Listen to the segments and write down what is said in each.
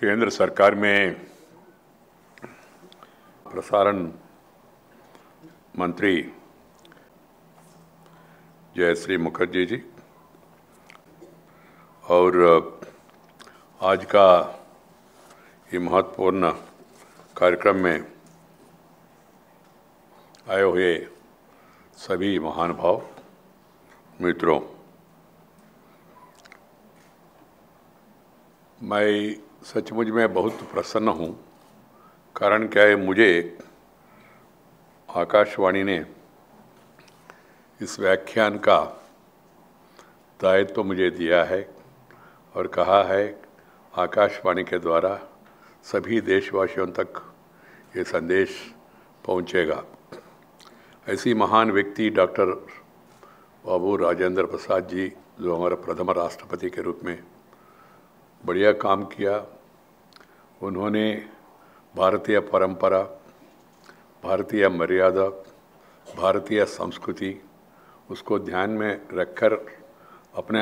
केंद्र सरकार में प्रसारण मंत्री जयश्री मुखर्जी जी और आज का ये महत्वपूर्ण कार्यक्रम में आए हुए सभी महान भाव मित्रों मैं सचमुच मैं बहुत प्रसन्न हूँ कारण क्या है मुझे आकाशवाणी ने इस व्याख्यान का दायित्व तो मुझे दिया है और कहा है आकाशवाणी के द्वारा सभी देशवासियों तक ये संदेश पहुँचेगा ऐसी महान व्यक्ति डॉक्टर बाबू राजेंद्र प्रसाद जी जो हमारे प्रथम राष्ट्रपति के रूप में बढ़िया काम किया उन्होंने भारतीय परंपरा भारतीय मर्यादा भारतीय संस्कृति उसको ध्यान में रखकर अपने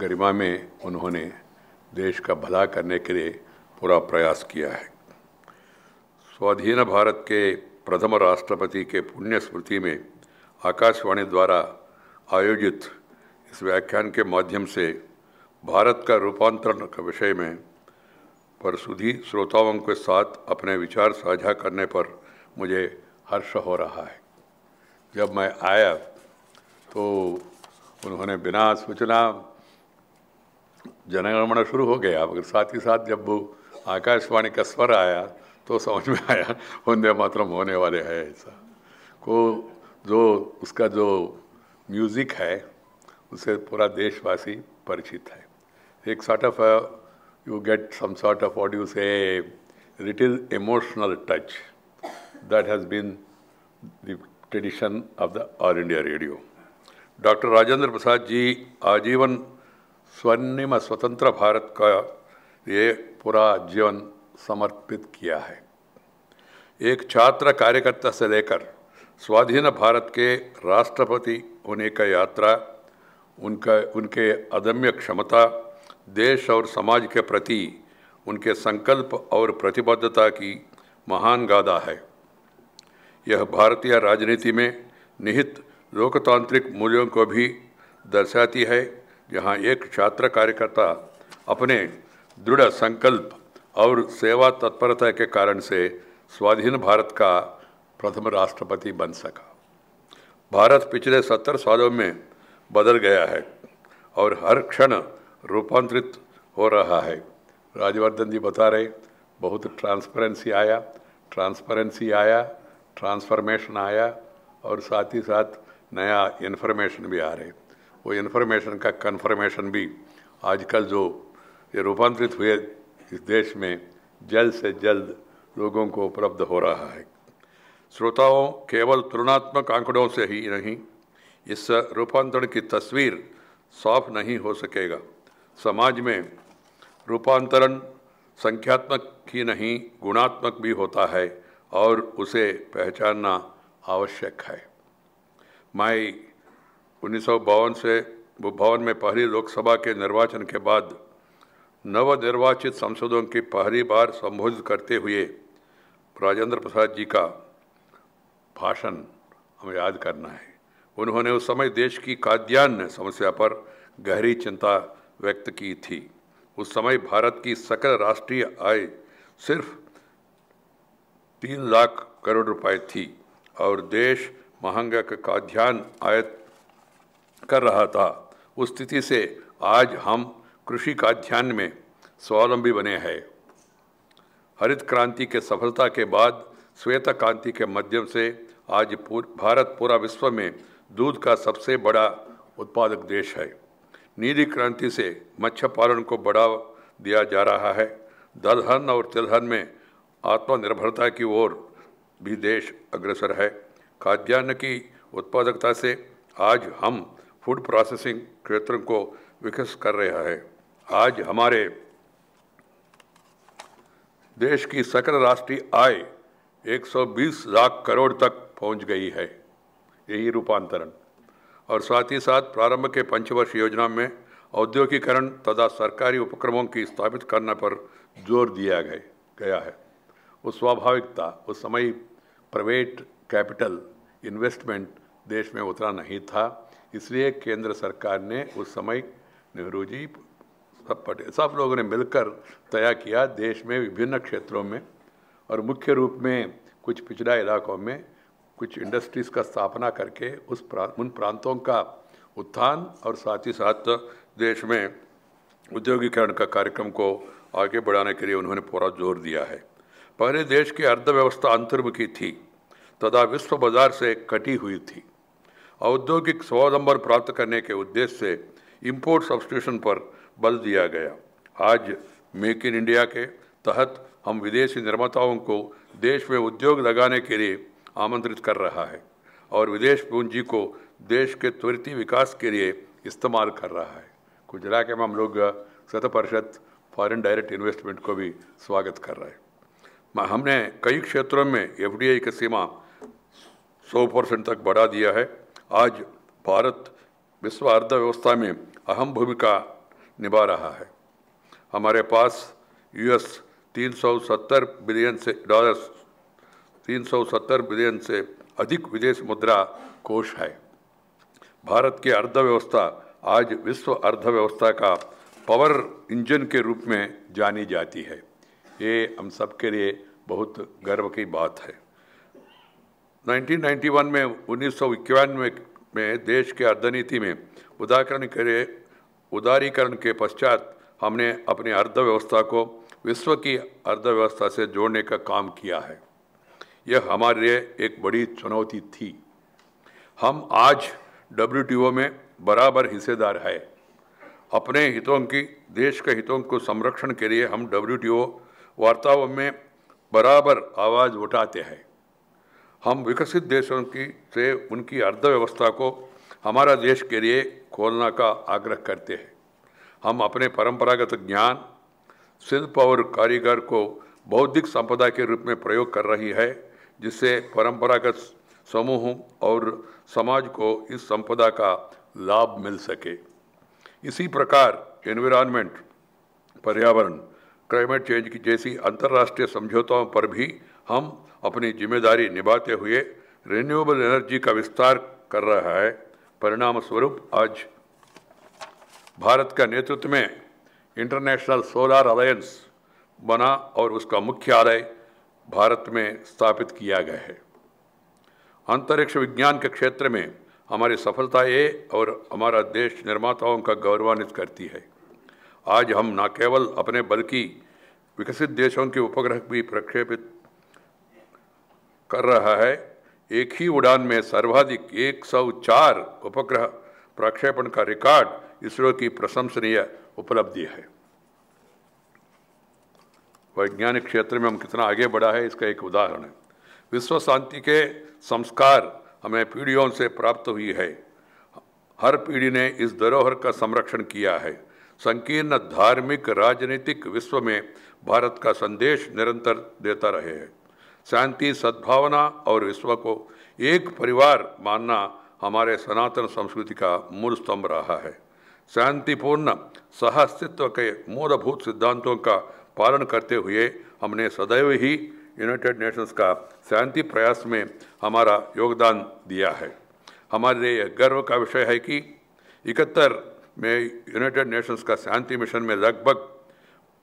गरिमा में उन्होंने देश का भला करने के लिए पूरा प्रयास किया है स्वाधीन भारत के प्रथम राष्ट्रपति के पुण्य स्मृति में आकाशवाणी द्वारा आयोजित इस व्याख्यान के माध्यम से भारत का रूपांतरण के विषय में पर सुधी श्रोताओं के साथ अपने विचार साझा करने पर मुझे हर्ष हो रहा है जब मैं आया तो उन्होंने बिना सूचना जनगणमण शुरू हो गया मगर साथ ही साथ जब आकाशवाणी का स्वर आया तो समझ में आया वंदे मातरम होने वाले है ऐसा को जो उसका जो म्यूज़िक है उससे पूरा देशवासी परिचित है एक sort of you get some sort of what do you say, little emotional touch. That has been the tradition of the All India Radio. Doctor Rajendra Prasad ji आजीवन स्वर्णिम स्वतंत्र भारत का ये पूरा जीवन समर्पित किया है एक छात्र कार्यकर्ता से लेकर स्वाधीन भारत के राष्ट्रपति होने का यात्रा उनका उनके अदम्य क्षमता देश और समाज के प्रति उनके संकल्प और प्रतिबद्धता की महान गाथा है यह भारतीय राजनीति में निहित लोकतांत्रिक मूल्यों को भी दर्शाती है जहां एक छात्र कार्यकर्ता अपने दृढ़ संकल्प और सेवा तत्परता के कारण से स्वाधीन भारत का प्रथम राष्ट्रपति बन सका भारत पिछले सत्तर सालों में बदल गया है और हर क्षण रूपांतरित हो रहा है राजवर्धन जी बता रहे बहुत ट्रांसपेरेंसी आया ट्रांसपेरेंसी आया ट्रांसफॉर्मेशन आया और साथ ही साथ नया इन्फॉर्मेशन भी आ रहे वो इन्फॉर्मेशन का कन्फर्मेशन भी आजकल जो ये रूपांतरित हुए इस देश में जल्द से जल्द लोगों को उपलब्ध हो रहा है श्रोताओं केवल तुलनात्मक आंकड़ों से ही नहीं इस रूपांतरण की तस्वीर साफ नहीं हो सकेगा समाज में रूपांतरण संख्यात्मक ही नहीं गुणात्मक भी होता है और उसे पहचानना आवश्यक है मई उन्नीस से भवन में पहली लोकसभा के निर्वाचन के बाद नवनिर्वाचित सांसदों की पहली बार संबोधित करते हुए राजेंद्र प्रसाद जी का भाषण हमें याद करना है उन्होंने उस समय देश की खाद्यान्न समस्या पर गहरी चिंता व्यक्त की थी उस समय भारत की सकल राष्ट्रीय आय सिर्फ तीन लाख करोड़ रुपए थी और देश महंगा का ध्यान आयत कर रहा था उस स्थिति से आज हम कृषि का में स्वावलंबी बने हैं हरित क्रांति के सफलता के बाद श्वेत क्रांति के माध्यम से आज पूर, भारत पूरा विश्व में दूध का सबसे बड़ा उत्पादक देश है नीली क्रांति से मत्स्य पालन को बढ़ावा दिया जा रहा है दलहन और तिलहन में आत्मनिर्भरता की ओर भी देश अग्रसर है खाद्यान्न की उत्पादकता से आज हम फूड प्रोसेसिंग क्षेत्र को विकसित कर रहा है आज हमारे देश की सकल राष्ट्रीय आय 120 लाख करोड़ तक पहुंच गई है यही रूपांतरण और साथ ही साथ प्रारंभ के पंचवर्ष योजना में औद्योगिकरण तथा सरकारी उपक्रमों की स्थापित करने पर जोर दिया गया गया है उस स्वाभाविकता उस समय प्राइवेट कैपिटल इन्वेस्टमेंट देश में उतना नहीं था इसलिए केंद्र सरकार ने उस समय नेहरू जी सब पटेल सब लोगों ने मिलकर तय किया देश में विभिन्न क्षेत्रों में और मुख्य रूप में कुछ पिछड़ा इलाकों में कुछ इंडस्ट्रीज़ का स्थापना करके उस प्रा, उन प्रांतों का उत्थान और साथ ही साथ देश में उद्योगीकरण का कार्यक्रम को आगे बढ़ाने के लिए उन्होंने पूरा जोर दिया है पहले देश की अर्थव्यवस्था अंतर्मुखी थी तथा विश्व बाजार से कटी हुई थी औद्योगिक स्वावलंबन प्राप्त करने के उद्देश्य से इम्पोर्ट सब्सिट्यूशन पर बल दिया गया आज मेक इन इंडिया के तहत हम विदेशी निर्माताओं को देश में उद्योग लगाने के लिए आमंत्रित कर रहा है और विदेश पूंजी को देश के त्वरित विकास के लिए इस्तेमाल कर रहा है गुजरात में हम लोग शत परिषद फॉरन डायरेक्ट इन्वेस्टमेंट को भी स्वागत कर रहे हैं हमने कई क्षेत्रों में एफ की सीमा 100 परसेंट तक बढ़ा दिया है आज भारत विश्व अर्थव्यवस्था में अहम भूमिका निभा रहा है हमारे पास यूएस 370 बिलियन से डॉलर्स 370 बिलियन से अधिक विदेश मुद्रा कोष है भारत की अर्थव्यवस्था आज विश्व अर्थव्यवस्था का पावर इंजन के रूप में जानी जाती है ये हम सब के लिए बहुत गर्व की बात है 1991 में उन्नीस में, में देश के अर्थनीति में उदाहरण के उदारीकरण के पश्चात हमने अपनी अर्थव्यवस्था को विश्व की अर्थव्यवस्था से जोड़ने का काम किया है यह हमारे लिए एक बड़ी चुनौती थी हम आज डब्ल्यू में बराबर हिस्सेदार है अपने हितों की देश के हितों को संरक्षण के लिए हम डब्ल्यू वार्ताओं में बराबर आवाज़ उठाते हैं हम विकसित देशों की से उनकी अर्थव्यवस्था को हमारा देश के लिए खोलना का आग्रह करते हैं हम अपने परंपरागत ज्ञान शिल्प और कारीगर को बौद्धिक संपदा के रूप में प्रयोग कर रही है जिससे परंपरागत समूह और समाज को इस संपदा का लाभ मिल सके इसी प्रकार एनवायरनमेंट पर्यावरण क्लाइमेट चेंज की जैसी अंतर्राष्ट्रीय समझौताओं पर भी हम अपनी जिम्मेदारी निभाते हुए रिन्यूएबल एनर्जी का विस्तार कर रहा है परिणाम स्वरूप आज भारत का नेतृत्व में इंटरनेशनल सोलार अलायंस बना और उसका मुख्य आलय भारत में स्थापित किया गया है अंतरिक्ष विज्ञान के क्षेत्र में हमारी सफलता ये और हमारा देश निर्माताओं का गौरवान्वित करती है आज हम न केवल अपने बल्कि विकसित देशों के उपग्रह भी प्रक्षेपित कर रहा है एक ही उड़ान में सर्वाधिक 104 उपग्रह प्रक्षेपण का रिकॉर्ड इसरो की प्रशंसनीय उपलब्धि है वैज्ञानिक क्षेत्र में हम कितना आगे बढ़ा है इसका एक उदाहरण है विश्व शांति के संस्कार हमें पीढ़ियों से प्राप्त हुई है हर पीढ़ी ने इस धरोहर का संरक्षण किया है संकीर्ण धार्मिक राजनीतिक विश्व में भारत का संदेश निरंतर देता रहे है शांति सद्भावना और विश्व को एक परिवार मानना हमारे सनातन संस्कृति का मूल स्तंभ रहा है शांतिपूर्ण सह अस्तित्व के मूलभूत सिद्धांतों का पालन करते हुए हमने सदैव ही यूनाइटेड नेशंस का शांति प्रयास में हमारा योगदान दिया है हमारे लिए गर्व का विषय है कि इकहत्तर में यूनाइटेड नेशंस का शांति मिशन में लगभग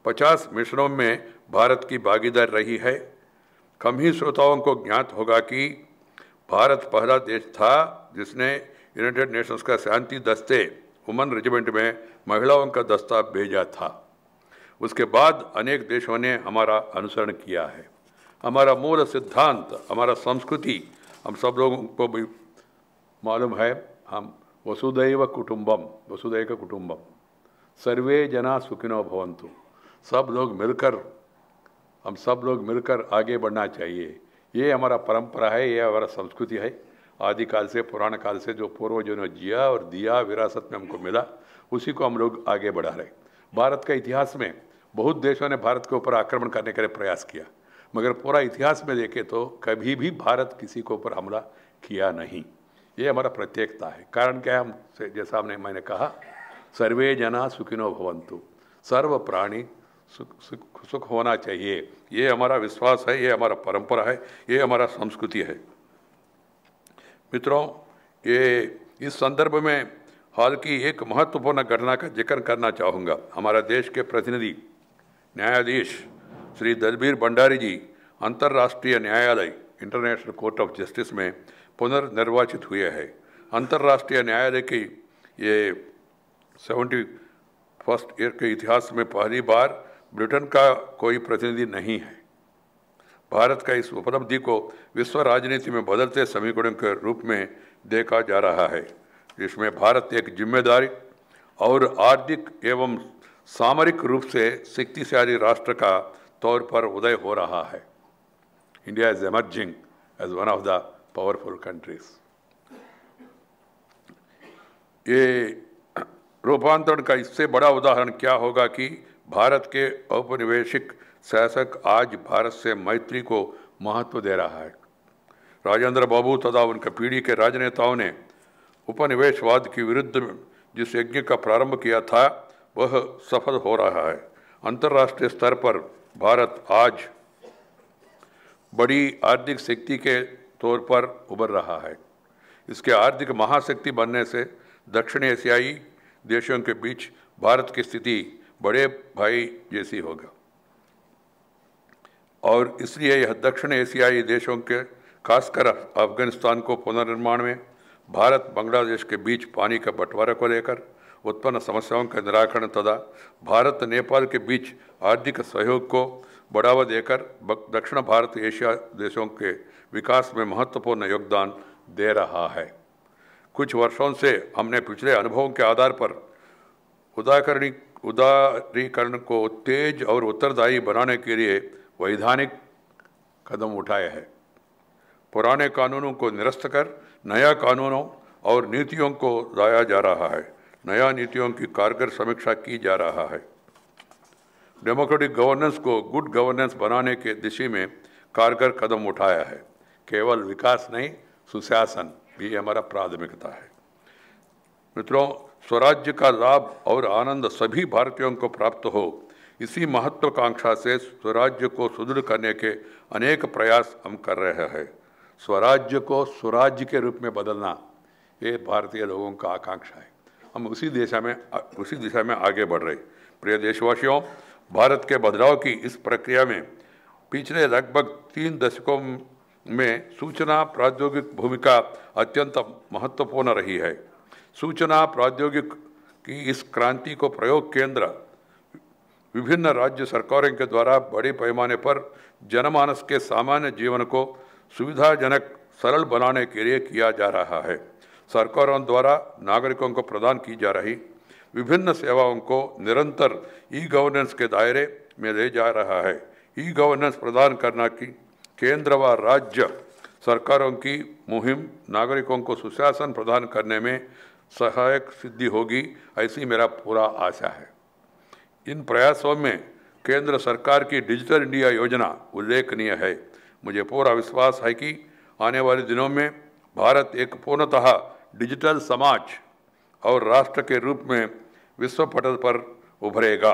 50 मिशनों में भारत की भागीदारी रही है कम ही श्रोताओं को ज्ञात होगा कि भारत पहला देश था जिसने यूनाइटेड नेशंस का शांति दस्ते वुमन रेजिमेंट में महिलाओं का दस्ता भेजा था उसके बाद अनेक देशों ने हमारा अनुसरण किया है हमारा मूल सिद्धांत हमारा संस्कृति हम सब लोगों को भी मालूम है हम वसुदैव कुटुंबम वसुदैव कुटुंबम सर्वे जना सुखिनो भवंतु सब लोग मिलकर हम सब लोग मिलकर आगे बढ़ना चाहिए ये हमारा परंपरा है ये हमारा संस्कृति है आदिकाल से पुराण काल से जो पूर्वजों ने जिया और दिया विरासत में हमको मिला उसी को हम लोग आगे बढ़ा रहे भारत का इतिहास में बहुत देशों ने भारत के ऊपर आक्रमण करने के लिए प्रयास किया मगर पूरा इतिहास में देखें तो कभी भी भारत किसी के ऊपर हमला किया नहीं ये हमारा प्रत्येकता है कारण क्या है हम जैसा हमने मैंने कहा सर्वे जना सुखिनो भवंतु सर्व प्राणी सुख सुख सुख होना चाहिए ये हमारा विश्वास है ये हमारा परंपरा है ये हमारा संस्कृति है मित्रों ये इस संदर्भ में हाल की एक महत्वपूर्ण घटना का जिक्र करना चाहूँगा हमारा देश के प्रतिनिधि न्यायाधीश श्री दलबीर भंडारी जी अंतर्राष्ट्रीय न्यायालय इंटरनेशनल कोर्ट ऑफ जस्टिस में पुनर्निर्वाचित हुए हैं अंतर्राष्ट्रीय न्यायालय की ये सेवेंटी फर्स्ट ईयर के इतिहास में पहली बार ब्रिटेन का कोई प्रतिनिधि नहीं है भारत का इस उपलब्धि को विश्व राजनीति में बदलते समीकरण के रूप में देखा जा रहा है जिसमें भारत एक जिम्मेदारी और आर्थिक एवं सामरिक रूप से शक्तिशाली राष्ट्र का तौर पर उदय हो रहा है India is emerging as one of the powerful countries ये रूपांतरण का इससे बड़ा उदाहरण क्या होगा कि भारत के औपनिवेशिक शासक आज भारत से मैत्री को महत्व दे रहा है राजेंद्र बाबू तथा उनके पीढ़ी के राजनेताओं ने उपनिवेशवाद के विरुद्ध जिस यज्ञ का प्रारंभ किया था वह सफल हो रहा है अंतर्राष्ट्रीय स्तर पर भारत आज बड़ी आर्थिक शक्ति के तौर पर उभर रहा है इसके आर्थिक महाशक्ति बनने से दक्षिण एशियाई देशों के बीच भारत की स्थिति बड़े भाई जैसी होगा और इसलिए यह दक्षिण एशियाई देशों के खासकर अफगानिस्तान को पुनर्निर्माण में भारत बांग्लादेश के बीच पानी का बंटवारा को लेकर उत्पन्न समस्याओं का निराकरण तथा भारत नेपाल के बीच आर्थिक सहयोग को बढ़ावा देकर दक्षिण भारत एशिया देशों के विकास में महत्वपूर्ण योगदान दे रहा है कुछ वर्षों से हमने पिछले अनुभवों के आधार पर उदाकरणी उदारीकरण को तेज और उत्तरदायी बनाने के लिए वैधानिक कदम उठाए हैं पुराने कानूनों को निरस्त कर नया कानूनों और नीतियों को लाया जा रहा है नया नीतियों की कारगर समीक्षा की जा रहा है डेमोक्रेटिक गवर्नेंस को गुड गवर्नेंस बनाने के दिशा में कारगर कदम उठाया है केवल विकास नहीं सुशासन भी हमारा प्राथमिकता है मित्रों स्वराज्य का लाभ और आनंद सभी भारतीयों को प्राप्त हो इसी महत्वाकांक्षा से स्वराज्य को सुदृढ़ करने के अनेक प्रयास हम कर रहे हैं स्वराज्य को स्वराज्य के रूप में बदलना ये भारतीय लोगों का आकांक्षा है हम उसी दिशा में उसी दिशा में आगे बढ़ रहे प्रिय देशवासियों भारत के बदलाव की इस प्रक्रिया में पिछले लगभग तीन दशकों में सूचना प्रौद्योगिक भूमिका अत्यंत महत्वपूर्ण रही है सूचना प्रौद्योगिक की इस क्रांति को प्रयोग केंद्र विभिन्न राज्य सरकारों के द्वारा बड़े पैमाने पर जनमानस के सामान्य जीवन को सुविधाजनक सरल बनाने के लिए किया जा रहा है सरकारों द्वारा नागरिकों को प्रदान की जा रही विभिन्न सेवाओं को निरंतर ई गवर्नेंस के दायरे में ले जा रहा है ई गवर्नेंस प्रदान करना की केंद्र व राज्य सरकारों की मुहिम नागरिकों को सुशासन प्रदान करने में सहायक सिद्धि होगी ऐसी मेरा पूरा आशा है इन प्रयासों में केंद्र सरकार की डिजिटल इंडिया योजना उल्लेखनीय है मुझे पूरा विश्वास है कि आने वाले दिनों में भारत एक पूर्णतः डिजिटल समाज और राष्ट्र के रूप में विश्व पटल पर उभरेगा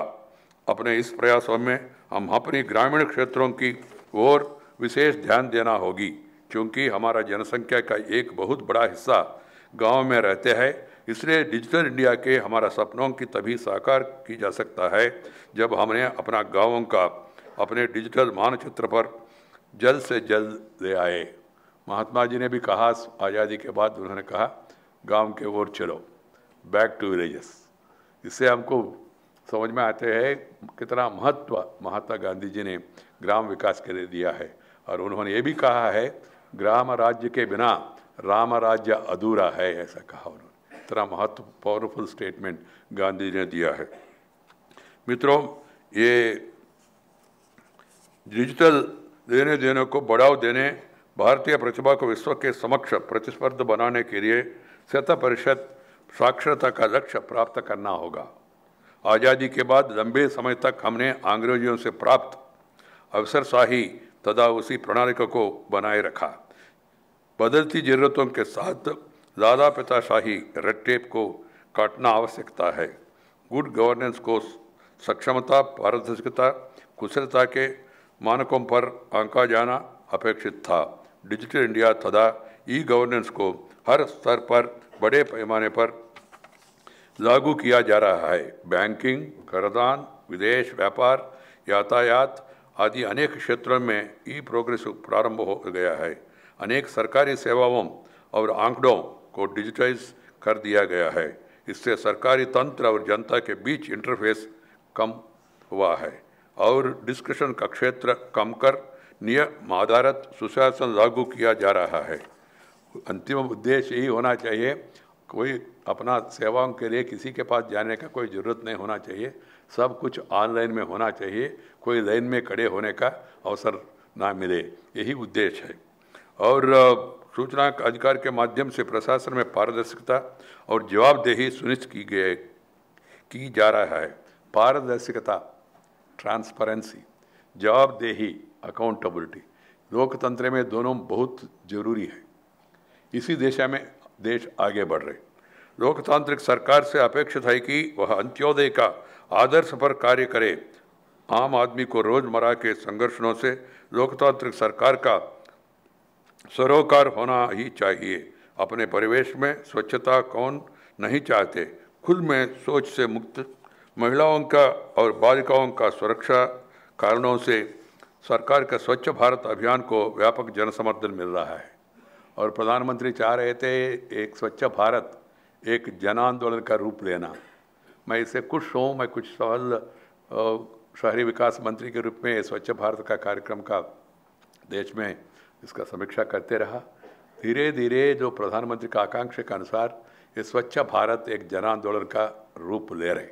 अपने इस प्रयासों में हम अपनी ग्रामीण क्षेत्रों की ओर विशेष ध्यान देना होगी क्योंकि हमारा जनसंख्या का एक बहुत बड़ा हिस्सा गांव में रहते हैं इसलिए डिजिटल इंडिया के हमारा सपनों की तभी साकार की जा सकता है जब हमने अपना गाँवों का अपने डिजिटल मानचित्र पर जल्द से जल्द ले आए महात्मा जी ने भी कहा आज़ादी के बाद उन्होंने कहा गांव के ओर चलो बैक टू विलेजेस इससे हमको समझ में आते हैं कितना महत्व महात्मा गांधी जी ने ग्राम विकास के लिए दिया है और उन्होंने ये भी कहा है ग्राम राज्य के बिना राम राज्य अधूरा है ऐसा कहा उन्होंने इतना महत्व पावरफुल स्टेटमेंट गांधी ने दिया है मित्रों ये डिजिटल लेने देने को बढ़ाव देने भारतीय प्रतिभा को विश्व के समक्ष प्रतिस्पर्ध बनाने के लिए शत परिषद साक्षरता का लक्ष्य प्राप्त करना होगा आज़ादी के बाद लंबे समय तक हमने अंग्रेजों से प्राप्त अवसरशाही तथा उसी प्रणाली को बनाए रखा बदलती ज़रूरतों के साथ ज़्यादा पिताशाही रेड टेप को काटना आवश्यकता है गुड गवर्नेंस को सक्षमता पारदर्शिता कुशलता के मानकों पर आंका जाना अपेक्षित था डिजिटल इंडिया तथा ई गवर्नेंस को हर स्तर पर बड़े पैमाने पर लागू किया जा रहा है बैंकिंग करदान विदेश व्यापार यातायात आदि अनेक क्षेत्रों में ई प्रोग्रेस प्रारंभ हो गया है अनेक सरकारी सेवाओं और आंकड़ों को डिजिटाइज कर दिया गया है इससे सरकारी तंत्र और जनता के बीच इंटरफेस कम हुआ है और डिस्कशन का क्षेत्र कम कर नियम आधारित सुशासन लागू किया जा रहा है अंतिम उद्देश्य यही होना चाहिए कोई अपना सेवाओं के लिए किसी के पास जाने का कोई ज़रूरत नहीं होना चाहिए सब कुछ ऑनलाइन में होना चाहिए कोई लाइन में खड़े होने का अवसर ना मिले यही उद्देश्य है और सूचना अधिकार के माध्यम से प्रशासन में पारदर्शिता और जवाबदेही सुनिश्चित की गई की जा रहा है पारदर्शिता ट्रांसपेरेंसी जवाबदेही अकाउंटेबिलिटी लोकतंत्र में दोनों बहुत जरूरी है इसी दिशा में देश आगे बढ़ रहे लोकतांत्रिक सरकार से अपेक्षित है कि वह अंत्योदय का आदर्श पर कार्य करे आम आदमी को रोजमर्रा के संघर्षों से लोकतांत्रिक सरकार का सरोकार होना ही चाहिए अपने परिवेश में स्वच्छता कौन नहीं चाहते खुल में सोच से मुक्त महिलाओं का और बालिकाओं का सुरक्षा कारणों से सरकार का स्वच्छ भारत अभियान को व्यापक जनसमर्थन मिल रहा है और प्रधानमंत्री चाह रहे थे एक स्वच्छ भारत एक जन आंदोलन का रूप लेना मैं इससे खुश हूँ मैं कुछ सवाल शहरी विकास मंत्री के रूप में स्वच्छ भारत का कार्यक्रम का देश में इसका समीक्षा करते रहा धीरे धीरे जो प्रधानमंत्री का आकांक्षा के अनुसार ये स्वच्छ भारत एक जन आंदोलन का रूप ले रहे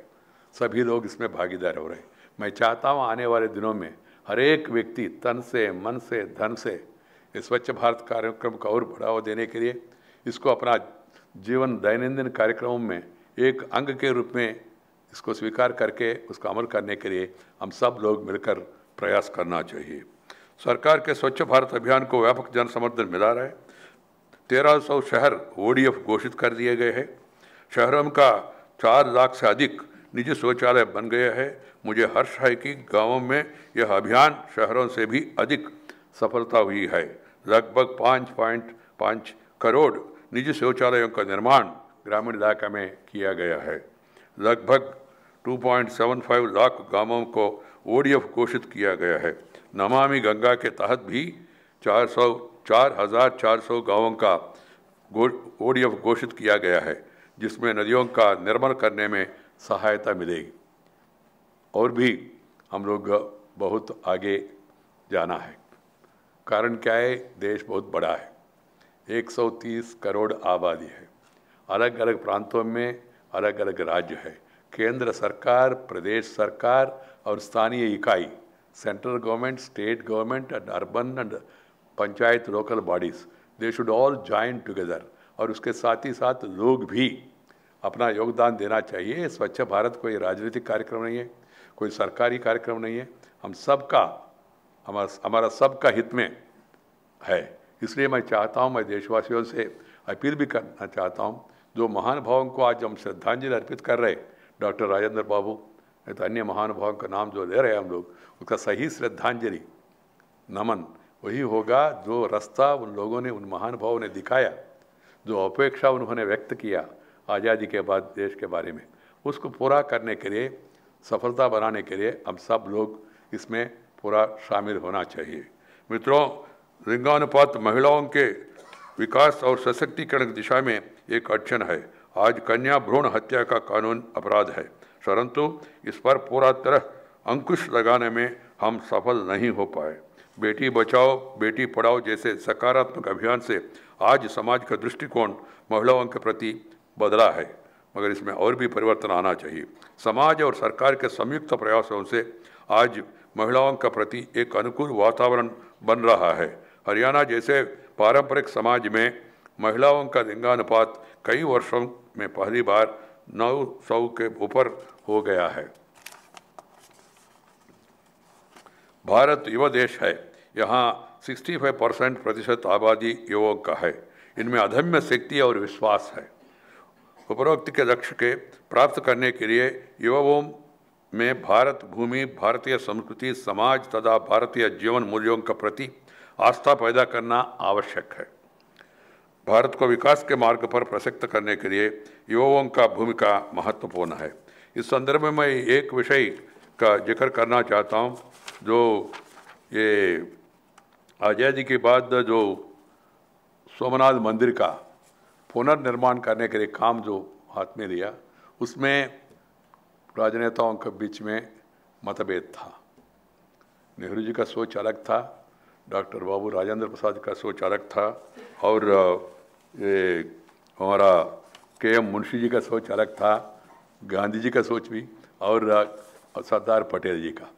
सभी लोग इसमें भागीदार हो रहे मैं चाहता हूँ आने वाले दिनों में हर एक व्यक्ति तन से मन से धन से इस स्वच्छ भारत कार्यक्रम का और बढ़ावा देने के लिए इसको अपना जीवन दैनंदिन कार्यक्रमों में एक अंग के रूप में इसको स्वीकार करके उसका अमल करने के लिए हम सब लोग मिलकर प्रयास करना चाहिए सरकार के स्वच्छ भारत अभियान को व्यापक जन समर्थन मिला रहा है तेरह सौ शहर एफ घोषित कर दिए गए हैं शहरों का चार लाख से अधिक निजी शौचालय बन गया है मुझे हर्ष है कि गांवों में यह अभियान शहरों से भी अधिक सफलता हुई है लगभग पाँच पॉइंट पाँच करोड़ निजी शौचालयों का निर्माण ग्रामीण इलाका में किया गया है लगभग 2.75 लाख गांवों को ओ घोषित किया गया है नमामि गंगा के तहत भी चार सौ चार हज़ार चार सौ गाँवों का ओ डी एफ घोषित किया गया है जिसमें नदियों का निर्माण करने में सहायता मिलेगी और भी हम लोग बहुत आगे जाना है कारण क्या है देश बहुत बड़ा है 130 करोड़ आबादी है अलग अलग प्रांतों में अलग अलग राज्य है केंद्र सरकार प्रदेश सरकार और स्थानीय इकाई central government, state government, and urban and panchayat local bodies they should all join together और उसके साथ ही साथ लोग भी अपना योगदान देना चाहिए स्वच्छ भारत कोई राजनीतिक कार्यक्रम नहीं है कोई सरकारी कार्यक्रम नहीं है हम सबका हमारा हमारा सबका हित में है इसलिए मैं चाहता हूं मैं देशवासियों से अपील भी करना चाहता हूं जो महानुभावों को आज हम श्रद्धांजलि अर्पित कर रहे डॉक्टर राजेंद्र बाबू नहीं तो अन्य महानुभावों का नाम जो ले रहे हैं हम लोग उसका सही श्रद्धांजलि नमन वही होगा जो रास्ता उन लोगों ने उन महानुभावों ने दिखाया जो अपेक्षा उन्होंने व्यक्त किया आज़ादी के बाद देश के बारे में उसको पूरा करने के लिए सफलता बनाने के लिए हम सब लोग इसमें पूरा शामिल होना चाहिए मित्रों लिंगानुपात महिलाओं के विकास और सशक्तिकरण की दिशा में एक अड़चन है आज कन्या भ्रूण हत्या का कानून अपराध है परंतु इस पर पूरा तरह अंकुश लगाने में हम सफल नहीं हो पाए बेटी बचाओ बेटी पढ़ाओ जैसे सकारात्मक अभियान से आज समाज का दृष्टिकोण महिलाओं के प्रति बदला है मगर इसमें और भी परिवर्तन आना चाहिए समाज और सरकार के संयुक्त प्रयासों से आज महिलाओं का प्रति एक अनुकूल वातावरण बन रहा है हरियाणा जैसे पारंपरिक समाज में महिलाओं का लिंगानुपात कई वर्षों में पहली बार नौ सौ के ऊपर हो गया है भारत युवा देश है यहाँ 65 परसेंट प्रतिशत आबादी युवक का है इनमें अधम्य शक्ति और विश्वास है उपरोक्त के लक्ष्य के प्राप्त करने के लिए युवाओं में भारत भूमि भारतीय संस्कृति समाज तथा भारतीय जीवन मूल्यों का प्रति आस्था पैदा करना आवश्यक है भारत को विकास के मार्ग पर प्रसक्त करने के लिए युवाओं का भूमिका महत्वपूर्ण है इस संदर्भ में मैं एक विषय का जिक्र करना चाहता हूँ जो ये आज़ादी के बाद जो सोमनाथ मंदिर का पुनर्निर्माण करने के लिए काम जो हाथ में लिया उसमें राजनेताओं के बीच में मतभेद था नेहरू जी का सोच अलग था डॉक्टर बाबू राजेंद्र प्रसाद का सोच अलग था और ये हमारा के एम मुंशी जी का सोच अलग था गांधी जी का सोच भी और सरदार पटेल जी का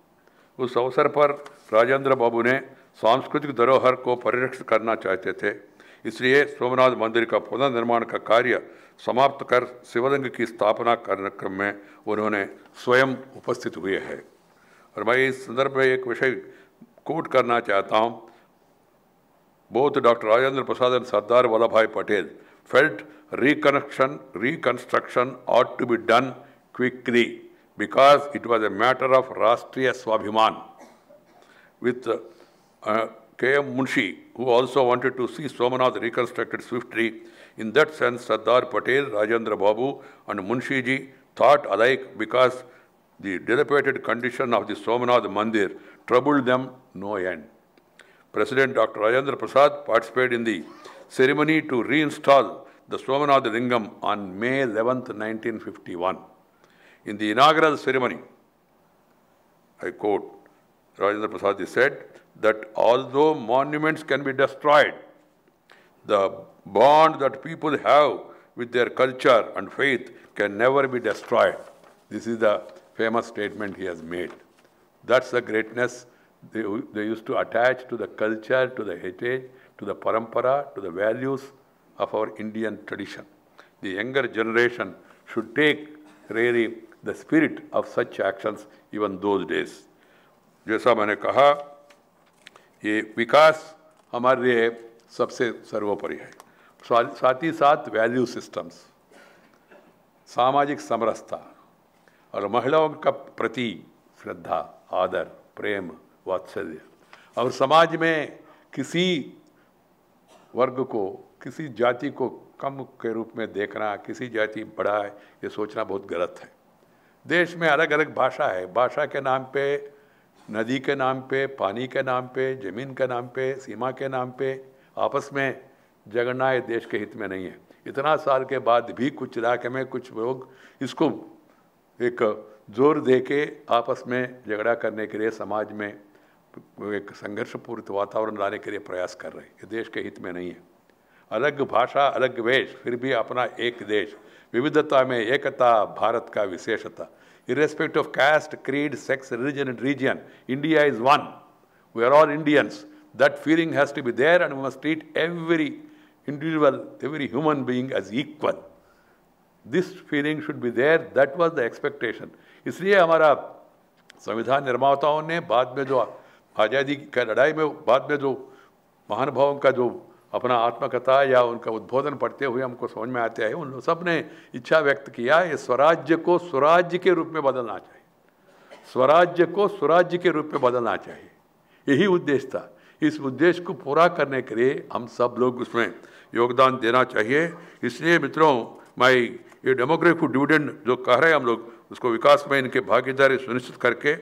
उस अवसर पर राजेंद्र बाबू ने सांस्कृतिक धरोहर को परिरक्षित करना चाहते थे इसलिए सोमनाथ मंदिर का पुनर्निर्माण का कार्य समाप्त कर शिवलिंग की स्थापना कार्यक्रम में उन्होंने स्वयं उपस्थित हुए हैं और मैं इस संदर्भ में एक विषय कोट करना चाहता हूँ doctor Rajendra Prasad and Sardar Vallabhbhai Patel felt reconnection reconstruction ought to be done quickly because it was a matter of Rastriya Swabhiman with uh, K.M. Munshi, who also wanted to see Somanath reconstructed swiftly. In that sense, Sardar Patel, Rajendra Babu and Munshiji thought alike because the dilapidated condition of the Somanath Mandir troubled them no end. President Dr. Rajendra Prasad participated in the ceremony to reinstall the Somanath Lingam on May 11, 1951. In the inaugural ceremony, I quote, Rajendra Prasad said that although monuments can be destroyed, the bond that people have with their culture and faith can never be destroyed. This is the famous statement he has made. That's the greatness they, they used to attach to the culture, to the heritage, to the parampara, to the values of our Indian tradition. The younger generation should take really the spirit of such actions even those days जैसा मैंने कहा ये विकास हमारे लिए सबसे सर्वोपरि है साथ ही साथ वैल्यू सिस्टम्स सामाजिक समरसता और महिलाओं का प्रति श्रद्धा आदर प्रेम वात्सल्य और समाज में किसी वर्ग को किसी जाति को कम के रूप में देखना किसी जाति बड़ा है ये सोचना बहुत गलत है देश में अलग अलग भाषा है भाषा के नाम पे नदी के नाम पे पानी के नाम पे ज़मीन के नाम पे सीमा के नाम पे आपस में झगड़ना ये देश के हित में नहीं है इतना साल के बाद भी कुछ इलाके में कुछ लोग इसको एक जोर दे के आपस में झगड़ा करने के लिए समाज में एक संघर्षपूर्त वातावरण लाने के लिए प्रयास कर रहे हैं ये देश के हित में नहीं है अलग भाषा अलग वेश फिर भी अपना एक देश विविधता में एकता भारत का विशेषता irrespective of caste, creed, sex, religion and region. India is one. We are all Indians. That feeling has to be there and we must treat every individual, every human being as equal. This feeling should be there. That was the expectation. इसलिए हमारा संविधान निर्माताओं ने बाद में जो आज़ादी का लड़ाई में बाद में जो महानुभावों का जो अपना आत्मकथा या उनका उद्बोधन पढ़ते हुए हमको समझ में आते हैं उन सब ने इच्छा व्यक्त किया ये स्वराज्य को स्वराज्य के रूप में बदलना चाहिए स्वराज्य को स्वराज्य के रूप में बदलना चाहिए यही उद्देश्य था इस उद्देश्य को पूरा करने के लिए हम सब लोग उसमें योगदान देना चाहिए इसलिए मित्रों मैं ये डेमोग्राफिक डिविडेंड जो कह रहे हैं हम लोग उसको विकास में इनके भागीदारी सुनिश्चित करके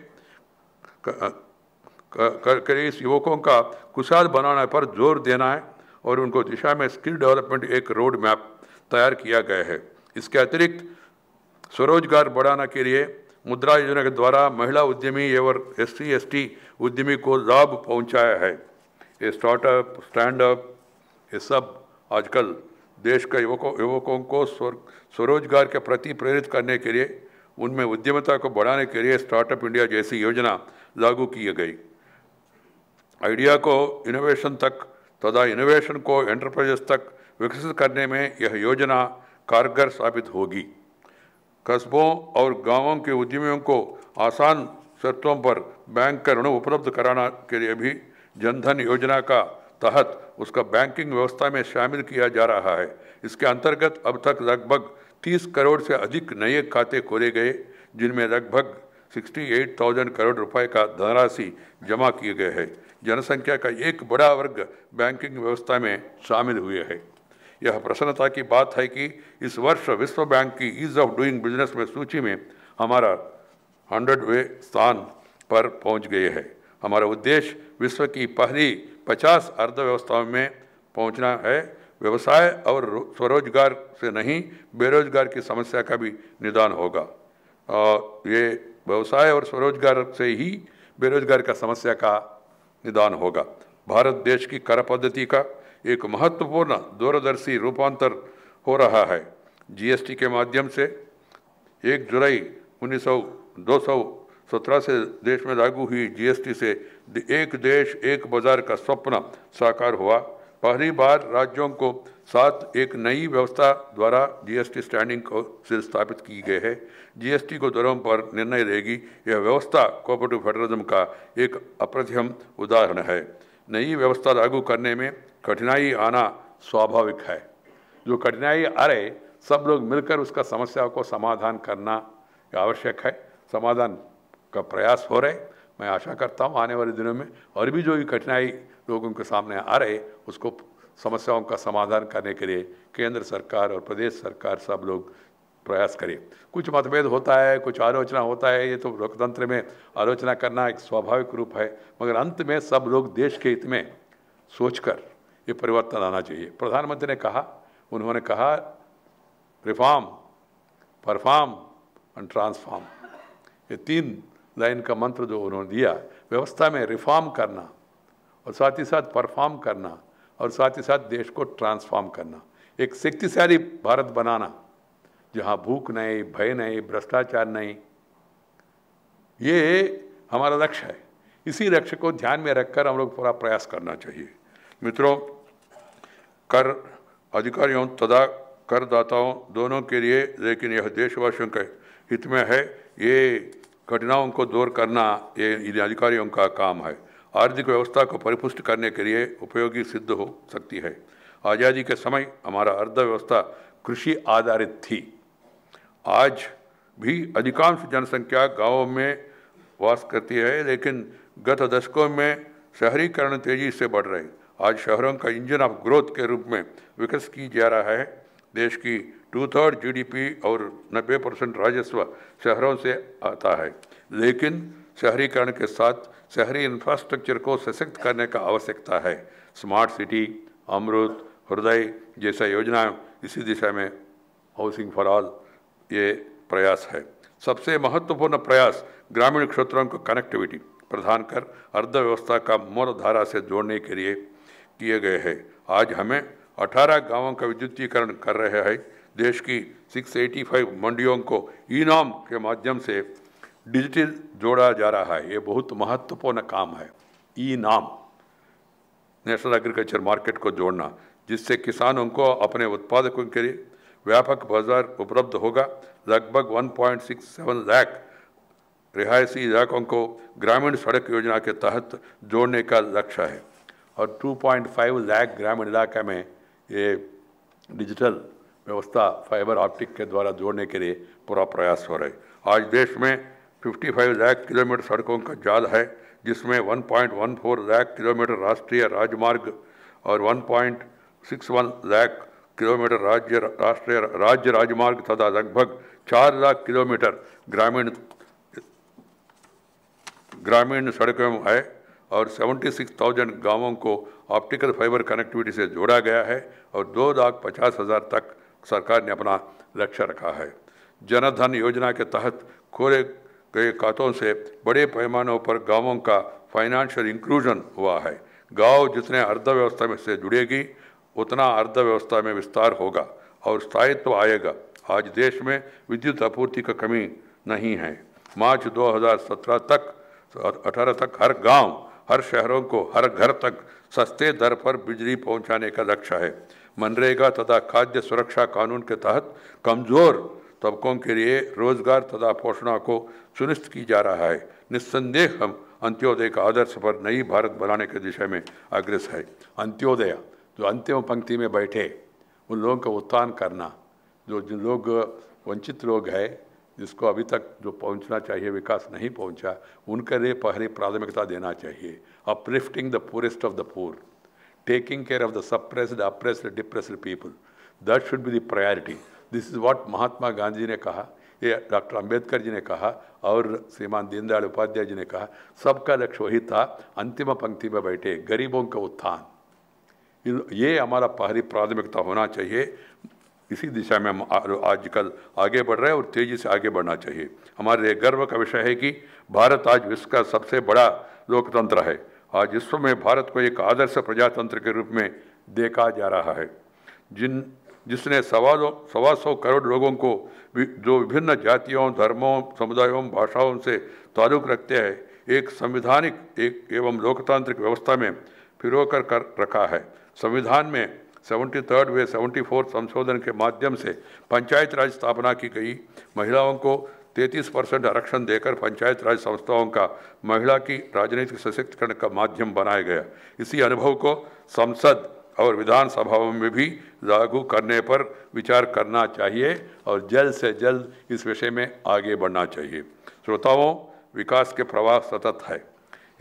कर इस युवकों का कुशाल बनाने पर जोर देना है और उनको दिशा में स्किल डेवलपमेंट एक रोड मैप तैयार किया गया है इसके अतिरिक्त स्वरोजगार बढ़ाने के लिए मुद्रा योजना के द्वारा महिला उद्यमी एवं एस सी एस टी उद्यमी को लाभ पहुंचाया है ये स्टार्टअप स्टैंड अप ये सब आजकल देश के युवकों युवकों को स्वरोजगार के प्रति प्रेरित करने के लिए उनमें उद्यमिता को बढ़ाने के लिए स्टार्टअप इंडिया जैसी योजना लागू की गई आइडिया को इनोवेशन तक तथा इनोवेशन को एंटरप्राइजेस तक विकसित करने में यह योजना कारगर साबित होगी कस्बों और गांवों के उद्यमियों को आसान शर्तों पर बैंक का ऋण उपलब्ध कराना के लिए भी जनधन योजना का तहत उसका बैंकिंग व्यवस्था में शामिल किया जा रहा है इसके अंतर्गत अब तक लगभग 30 करोड़ से अधिक नए खाते खोले गए जिनमें लगभग 68,000 करोड़ रुपए का धनराशि जमा किए गए हैं जनसंख्या का एक बड़ा वर्ग बैंकिंग व्यवस्था में शामिल हुए है यह प्रसन्नता की बात है कि इस वर्ष विश्व बैंक की ईज़ ऑफ डूइंग बिजनेस में सूची में हमारा हंड्रेडवे स्थान पर पहुंच गए है हमारा उद्देश्य विश्व की पहली पचास अर्थव्यवस्थाओं में पहुंचना है व्यवसाय और स्वरोजगार से नहीं बेरोजगार की समस्या का भी निदान होगा और ये व्यवसाय और स्वरोजगार से ही बेरोजगार का समस्या का निदान होगा भारत देश की कर पद्धति का एक महत्वपूर्ण दूरदर्शी रूपांतर हो रहा है जीएसटी के माध्यम से एक जुलाई उन्नीस सौ दो सौ सत्रह से देश में लागू हुई जीएसटी से एक देश एक बाजार का स्वप्न साकार हुआ पहली बार राज्यों को साथ एक नई व्यवस्था द्वारा जीएसटी स्टैंडिंग को से स्थापित की गई है जीएसटी को दरों पर निर्णय देगी यह व्यवस्था कोऑपरेटिव फेडरलिज्म का एक अप्रतिम उदाहरण है नई व्यवस्था लागू करने में कठिनाई आना स्वाभाविक है जो कठिनाई आ रहे सब लोग मिलकर उसका समस्या को समाधान करना आवश्यक है समाधान का प्रयास हो रहे मैं आशा करता हूँ आने वाले दिनों में और भी जो भी कठिनाई लोगों के सामने आ रहे उसको समस्याओं का समाधान करने के लिए केंद्र सरकार और प्रदेश सरकार सब लोग प्रयास करें कुछ मतभेद होता है कुछ आलोचना होता है ये तो लोकतंत्र में आलोचना करना एक स्वाभाविक रूप है मगर अंत में सब लोग देश के हित में सोचकर ये परिवर्तन आना चाहिए प्रधानमंत्री ने कहा उन्होंने कहा रिफॉर्म परफॉर्म एंड ट्रांसफॉर्म ये तीन लाइन का मंत्र जो उन्होंने दिया व्यवस्था में रिफॉर्म करना और साथ ही साथ परफॉर्म करना और साथ ही साथ देश को ट्रांसफॉर्म करना एक शक्तिशाली भारत बनाना जहाँ भूख नहीं भय नहीं भ्रष्टाचार नहीं ये हमारा लक्ष्य है इसी लक्ष्य को ध्यान में रखकर हम लोग पूरा प्रयास करना चाहिए मित्रों कर अधिकारियों तथा करदाताओं दोनों के लिए लेकिन यह देशवासियों के हित में है ये घटनाओं को दूर करना ये इन अधिकारियों का काम है आर्थिक व्यवस्था को परिपुष्ट करने के लिए उपयोगी सिद्ध हो सकती है आज़ादी के समय हमारा अर्थव्यवस्था कृषि आधारित थी आज भी अधिकांश जनसंख्या गांवों में वास करती है लेकिन गत दशकों में शहरीकरण तेजी से बढ़ रहे आज शहरों का इंजन ऑफ ग्रोथ के रूप में विकसित की जा रहा है देश की टू थर्ड जीडीपी और 90 परसेंट राजस्व शहरों से आता है लेकिन शहरीकरण के साथ शहरी इंफ्रास्ट्रक्चर को सशक्त करने का आवश्यकता है स्मार्ट सिटी अमृत हृदय जैसा योजना इसी दिशा में हाउसिंग फॉर ऑल ये प्रयास है सबसे महत्वपूर्ण प्रयास ग्रामीण क्षेत्रों को कनेक्टिविटी प्रदान कर अर्थव्यवस्था का मूल धारा से जोड़ने के लिए किए गए हैं आज हमें 18 गांवों का विद्युतीकरण कर रहे हैं देश की 685 मंडियों को ई नाम के माध्यम से डिजिटल जोड़ा जा रहा है ये बहुत महत्वपूर्ण काम है ई नाम नेशनल एग्रीकल्चर मार्केट को जोड़ना जिससे किसानों को अपने उत्पादकों के लिए व्यापक बाजार उपलब्ध होगा लगभग 1.67 लाख रिहायशी इलाकों को ग्रामीण सड़क योजना के तहत जोड़ने का लक्ष्य है और 2.5 लाख ग्रामीण इलाके में ये डिजिटल व्यवस्था फाइबर ऑप्टिक के द्वारा जोड़ने के लिए पूरा प्रयास हो रहा है आज देश में फिफ्टी फाइव लाख किलोमीटर सड़कों का जाल है जिसमें one one point four lakh kilometre राष्ट्रीय राजमार्ग और one point six one lakh kilometre राज्य राष्ट्रीय राज्य राजमार्ग तथा लगभग चार लाख किलोमीटर ग्रामीण ग्रामीण सड़कों है और सेवेंटी सिक्स थाउजेंड गाँवों को ऑप्टिकल फाइबर कनेक्टिविटी से जोड़ा गया है और दो लाख पचास हज़ार तक सरकार ने अपना लक्ष्य रखा है जनधन योजना के तहत खोले गए खातों से बड़े पैमानों पर गांवों का फाइनेंशियल इंक्लूजन हुआ है गांव जितने अर्थव्यवस्था में से जुड़ेगी उतना अर्थव्यवस्था में विस्तार होगा और स्थायित्व तो आएगा आज देश में विद्युत आपूर्ति का कमी नहीं है मार्च 2017 तक 18 तक हर गांव, हर शहरों को हर घर तक सस्ते दर पर बिजली पहुंचाने का लक्ष्य है मनरेगा तथा खाद्य सुरक्षा कानून के तहत कमज़ोर तबकों के लिए रोजगार तथा पोषणा को सुनिश्चित की जा रहा है निस्संदेह हम अंत्योदय का आदर्श पर नई भारत बनाने के दिशा में अग्रसर है अंत्योदय जो अंतिम पंक्ति में बैठे उन लोगों का उत्थान करना जो जिन लोग वंचित लोग हैं जिसको अभी तक जो पहुंचना चाहिए विकास नहीं पहुंचा उनके लिए पहले प्राथमिकता देना चाहिए uplifting the purest of the poor taking care of the suppressed oppressed depressed people that should be the priority this is what Mahatma Gandhi ने कहा ये डॉक्टर अंबेडकर जी ने कहा और श्रीमान दीनदयाल उपाध्याय जी ने कहा सबका लक्ष्य वही था अंतिम पंक्ति में बैठे गरीबों का उत्थान ये हमारा पहली प्राथमिकता होना चाहिए इसी दिशा में हम आजकल आगे बढ़ रहे हैं और तेज़ी से आगे बढ़ना चाहिए हमारे गर्व का विषय है कि भारत आज विश्व का सबसे बड़ा लोकतंत्र है आज विश्व में भारत को एक आदर्श प्रजातंत्र के रूप में देखा जा रहा है जिन जिसने सवा सवा सौ करोड़ लोगों को जो विभिन्न जातियों धर्मों समुदायों भाषाओं से ताल्लुक रखते हैं एक संविधानिक एक एवं लोकतांत्रिक व्यवस्था में फिरो कर, कर रखा है संविधान में सेवेंटी थर्ड वे सेवेंटी फोर्थ संशोधन के माध्यम से पंचायत राज स्थापना की गई महिलाओं को तैंतीस परसेंट आरक्षण देकर पंचायत राज संस्थाओं का महिला की राजनीतिक सशक्तिकरण का माध्यम बनाया गया इसी अनुभव को संसद और विधानसभाओं में भी लागू करने पर विचार करना चाहिए और जल्द से जल्द इस विषय में आगे बढ़ना चाहिए श्रोताओं विकास के प्रवाह सतत है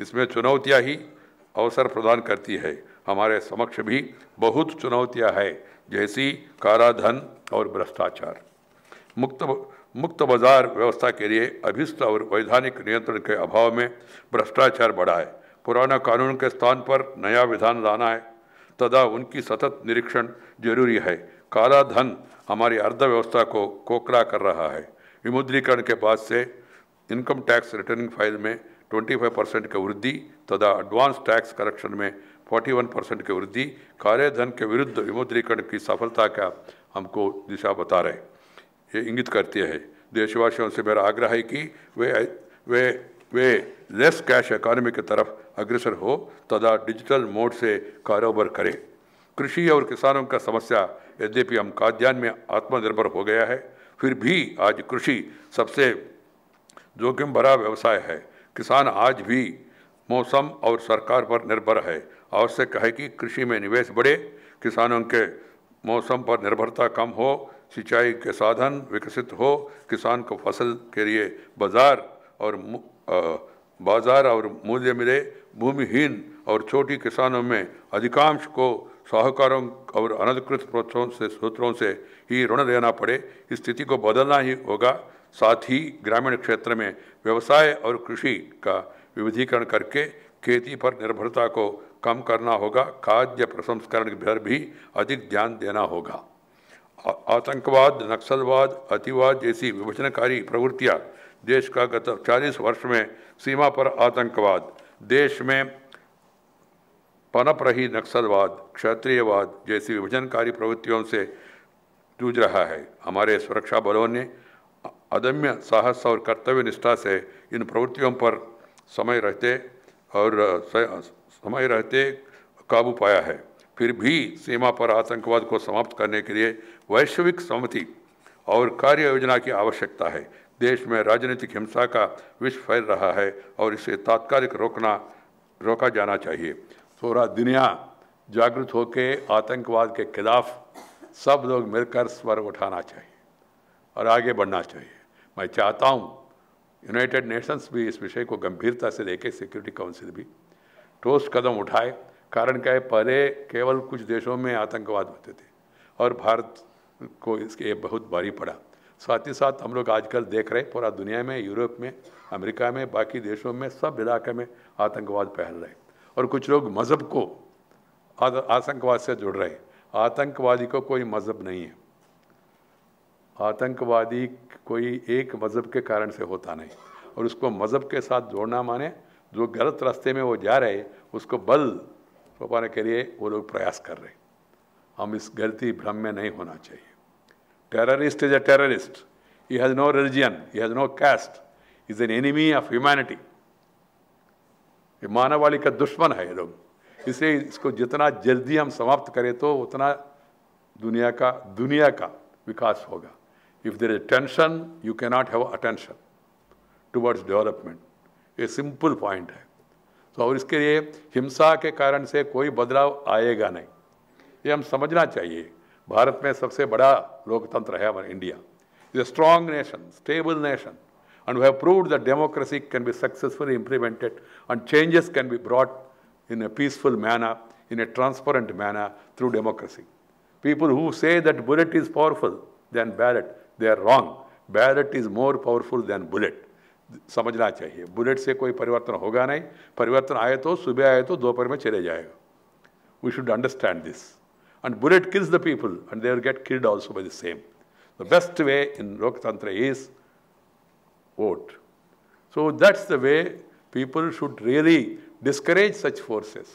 इसमें चुनौतियाँ ही अवसर प्रदान करती है हमारे समक्ष भी बहुत चुनौतियाँ हैं जैसी काराधन और भ्रष्टाचार मुक्त मुक्त बाजार व्यवस्था के लिए अभिष्ट और वैधानिक नियंत्रण के अभाव में भ्रष्टाचार बढ़ा है पुराना कानून के स्थान पर नया विधान लाना है तथा उनकी सतत निरीक्षण जरूरी है काला धन हमारी अर्थव्यवस्था को कोकरा कर रहा है विमुद्रीकरण के बाद से इनकम टैक्स रिटर्निंग फाइल में 25 परसेंट की वृद्धि तथा एडवांस टैक्स करेक्शन में 41 परसेंट की वृद्धि काले धन के विरुद्ध विमुद्रीकरण की सफलता का हमको दिशा बता रहे ये इंगित करती है देशवासियों से मेरा आग्रह है कि वे वे वे लेस कैश इकोनॉमी की तरफ अग्रसर हो तथा डिजिटल मोड से कारोबार करे कृषि और किसानों का समस्या यद्यपि हम खाद्यान्न में आत्मनिर्भर हो गया है फिर भी आज कृषि सबसे जोखिम भरा व्यवसाय है किसान आज भी मौसम और सरकार पर निर्भर है आवश्यक है कि कृषि में निवेश बढ़े किसानों के मौसम पर निर्भरता कम हो सिंचाई के साधन विकसित हो किसान को फसल के लिए बाजार और आ, बाजार और मूल्य मिले भूमिहीन और छोटी किसानों में अधिकांश को साहूकारों और अनधिकृत प्रोत्साहन से सूत्रों से ही ऋण लेना पड़े इस स्थिति को बदलना ही होगा साथ ही ग्रामीण क्षेत्र में व्यवसाय और कृषि का विविधीकरण करके खेती पर निर्भरता को कम करना होगा खाद्य प्रसंस्करण पर भी अधिक ध्यान देना होगा आतंकवाद नक्सलवाद अतिवाद जैसी विभजनकारी प्रवृत्तियां देश का गत 40 वर्ष में सीमा पर आतंकवाद देश में पनप रही नक्सलवाद क्षत्रियवाद जैसी विभजनकारी प्रवृत्तियों से जूझ रहा है हमारे सुरक्षा बलों ने अदम्य साहस और कर्तव्य निष्ठा से इन प्रवृत्तियों पर समय रहते और समय रहते काबू पाया है फिर भी सीमा पर आतंकवाद को समाप्त करने के लिए वैश्विक सहमति और कार्य योजना की आवश्यकता है देश में राजनीतिक हिंसा का विष फैल रहा है और इसे तात्कालिक रोकना रोका जाना चाहिए पूरा दुनिया जागृत होकर आतंकवाद के खिलाफ सब लोग मिलकर स्वर उठाना चाहिए और आगे बढ़ना चाहिए मैं चाहता हूँ यूनाइटेड नेशंस भी इस विषय को गंभीरता से लेके सिक्योरिटी काउंसिल भी ठोस कदम उठाए कारण क्या है पहले केवल कुछ देशों में आतंकवाद होते थे और भारत को इसके बहुत भारी पड़ा साथ ही साथ हम लोग आजकल देख रहे हैं पूरा दुनिया में यूरोप में अमेरिका में बाकी देशों में सब इलाके में आतंकवाद फैल रहे और कुछ लोग मज़हब को आतंकवाद से जुड़ रहे आतंकवादी को कोई मज़हब नहीं है आतंकवादी कोई एक मज़हब के कारण से होता नहीं और उसको मज़हब के साथ जोड़ना माने जो गलत रास्ते में वो जा रहे उसको बल छुपाने के लिए वो लोग प्रयास कर रहे हम इस गलती भ्रम में नहीं होना चाहिए Terrorist is a terrorist. He has no religion. He has no caste. He is an enemy of humanity. ये मानववाली का दुश्मन है ये लोग इसलिए इसको जितना जल्दी हम समाप्त करें तो उतना दुनिया का दुनिया का विकास होगा if there is tension you can not have attention towards development ये सिंपल पॉइंट है तो और इसके लिए हिंसा के कारण से कोई बदलाव आएगा नहीं ये हम समझना चाहिए भारत में सबसे बड़ा लोकतंत्र है हमारे India is a strong nation stable nation and we have proved that democracy can be successfully implemented and changes can be brought in a peaceful manner in a transparent manner through democracy people who say that bullet is powerful than ballot they are wrong ballot is more powerful than bullet समझना चाहिए bullet से कोई परिवर्तन होगा नहीं परिवर्तन आए तो सुबह आए तो दोपहर में चले जाएगा we should understand this And bullet kills the people and they will get killed also by the same. The best way in Lokatantra is vote. So that's the way people should really discourage such forces.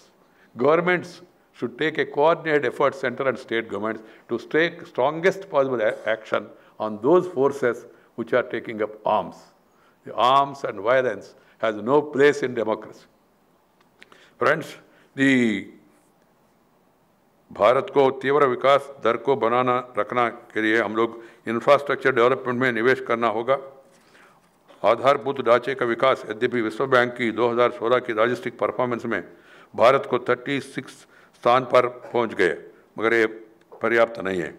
Governments should take a coordinated effort, central and state governments, to take strongest possible action on those forces which are taking up arms. The arms and violence has no place in democracy. Friends, the Bharat को तीव्र विकास दर को बनाना रखना के लिए हम लोग infrastructure development में निवेश करना होगा आधारभूत ढांचे का विकास यद्यपि विश्व बैंक की 2016 की राजस्टिक परफॉर्मेंस में भारत को 36 स्थान पर पहुंच गए मगर ये पर्याप्त नहीं है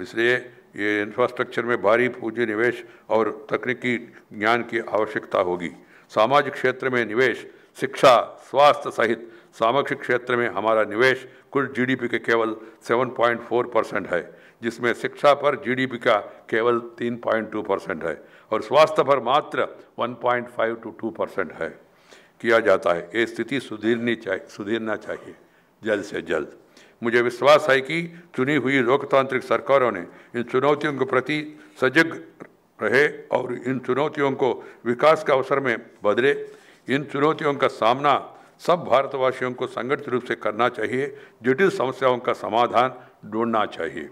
इसलिए ये इंफ्रास्ट्रक्चर में भारी पूंजी निवेश और तकनीकी ज्ञान की आवश्यकता होगी सामाजिक क्षेत्र में निवेश शिक्षा स्वास्थ्य सहित सामाजिक क्षेत्र में हमारा निवेश कुल जीडीपी के केवल 7.4 परसेंट है जिसमें शिक्षा पर जीडीपी का केवल 3.2 परसेंट है और स्वास्थ्य पर मात्र 1.5 टू 2 परसेंट है किया जाता है ये स्थिति सुधीरनी चाहिए सुधीरना चाहिए जल्द से जल्द मुझे विश्वास है कि चुनी हुई लोकतांत्रिक सरकारों ने इन चुनौतियों के प्रति सजग रहे और इन चुनौतियों को विकास के अवसर में बदले इन चुनौतियों का सामना सब भारतवासियों को संगठित रूप से करना चाहिए जटिल समस्याओं का समाधान ढूंढना चाहिए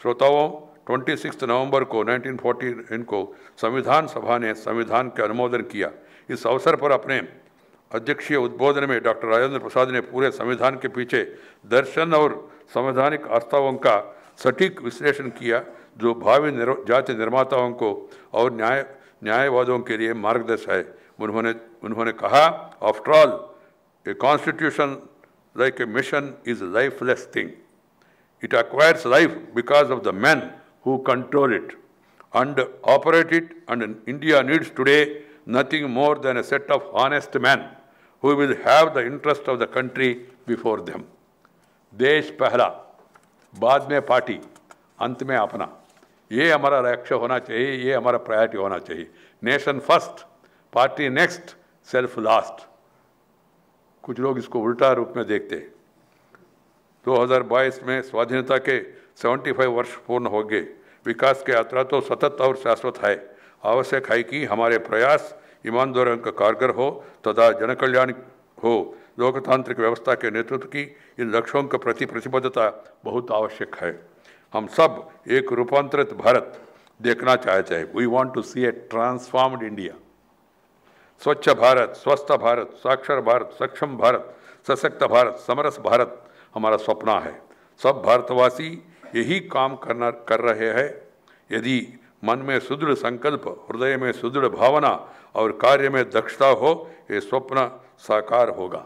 श्रोताओं 26 नवंबर को 1940 को संविधान सभा ने संविधान के अनुमोदन किया इस अवसर पर अपने अध्यक्षीय उद्बोधन में डॉक्टर राजेंद्र प्रसाद ने पूरे संविधान के पीछे दर्शन और संवैधानिक आस्थाओं का सटीक विश्लेषण किया जो भावी निर्व, जाति निर्माताओं को और न्याय न्यायवादों के लिए मार्गदर्शक है उन्होंने उन्होंने कहा after all A constitution like a mission is a lifeless thing. It acquires life because of the men who control it and operate it and India needs today nothing more than a set of honest men who will have the interest of the country before them. Desh pehla, baad mein party, ant mein apna. Ye हमारा लक्ष्य hona chahiye. Ye हमारा priority hona chahiye. Nation first, party next, self last. कुछ लोग इसको उल्टा रूप में देखते हैं 2022 में स्वाधीनता के 75 वर्ष पूर्ण हो गए विकास के यात्रा तो सतत और शाश्वत है आवश्यक है कि हमारे प्रयास ईमानदार का कारगर हो तथा जनकल्याण हो लोकतांत्रिक व्यवस्था के नेतृत्व की इन लक्ष्यों के प्रति प्रतिबद्धता बहुत आवश्यक है हम सब एक रूपांतरित भारत देखना चाहते हैं we want to see a transformed India स्वच्छ भारत स्वस्थ भारत साक्षर भारत सक्षम भारत सशक्त भारत समरस भारत हमारा सपना है सब भारतवासी यही काम करना कर रहे हैं यदि मन में सुदृढ़ संकल्प हृदय में सुदृढ़ भावना और कार्य में दक्षता हो ये स्वप्न साकार होगा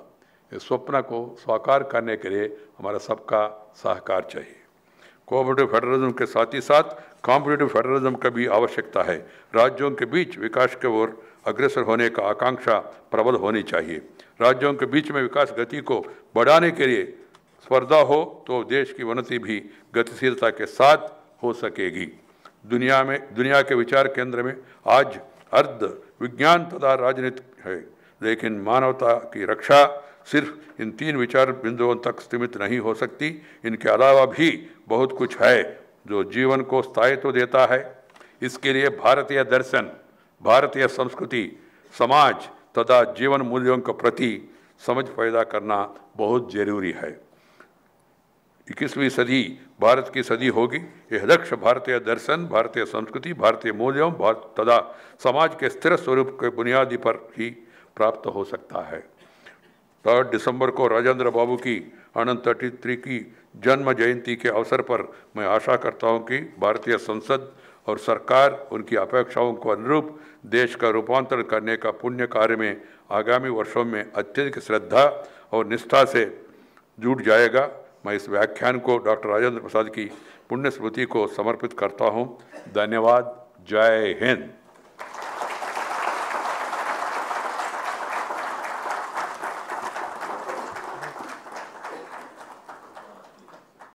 इस स्वप्न को साकार करने के लिए हमारा सबका सहकार चाहिए कोऑपरेटिव फेडरलिज्म के साथ ही साथ कॉम्पिटेटिव फेडरलिज्म का भी आवश्यकता है राज्यों के बीच विकास के ओर अग्रसर होने का आकांक्षा प्रबल होनी चाहिए राज्यों के बीच में विकास गति को बढ़ाने के लिए स्पर्धा हो तो देश की उन्नति भी गतिशीलता के साथ हो सकेगी दुनिया में दुनिया के विचार केंद्र में आज अर्ध विज्ञान तथा राजनीति है लेकिन मानवता की रक्षा सिर्फ इन तीन विचार बिंदुओं तक सीमित नहीं हो सकती इनके अलावा भी बहुत कुछ है जो जीवन को स्थायित्व तो देता है इसके लिए भारतीय दर्शन भारतीय संस्कृति समाज तथा जीवन मूल्यों के प्रति समझ पैदा करना बहुत जरूरी है इक्कीसवीं सदी भारत की सदी होगी यह लक्ष्य भारतीय दर्शन भारतीय संस्कृति भारतीय मूल्यों भारत तथा समाज के स्थिर स्वरूप के बुनियादी पर ही प्राप्त हो सकता है थर्ड दिसंबर को राजेंद्र बाबू की अनंत थर्टी थ्री की जन्म जयंती के अवसर पर मैं आशा करता हूँ कि भारतीय संसद और सरकार उनकी अपेक्षाओं को अनुरूप देश का रूपांतरण करने का पुण्य कार्य में आगामी वर्षों में अत्यधिक श्रद्धा और निष्ठा से जुट जाएगा मैं इस व्याख्यान को डॉक्टर राजेंद्र प्रसाद की पुण्य स्मृति को समर्पित करता हूँ धन्यवाद जय हिंद